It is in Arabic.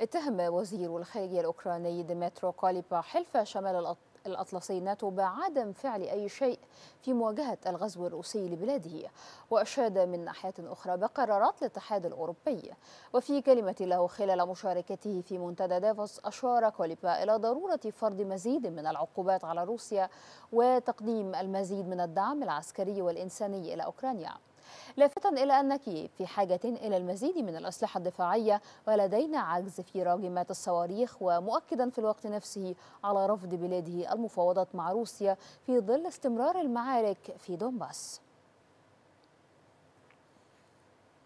اتهم وزير الخارجية الأوكراني ديمترو كوليبا حلف شمال الأطلسي ناتو بعدم فعل أي شيء في مواجهة الغزو الروسي لبلاده وأشاد من ناحية أخرى بقرارات الاتحاد الأوروبي وفي كلمة له خلال مشاركته في منتدى دافوس أشار كوليبا إلى ضرورة فرض مزيد من العقوبات على روسيا وتقديم المزيد من الدعم العسكري والإنساني إلى أوكرانيا لافتا إلى أن كييف في حاجة إلى المزيد من الأسلحة الدفاعية ولدينا عجز في راجمات الصواريخ ومؤكدا في الوقت نفسه على رفض بلاده المفاوضات مع روسيا في ظل استمرار المعارك في دونباس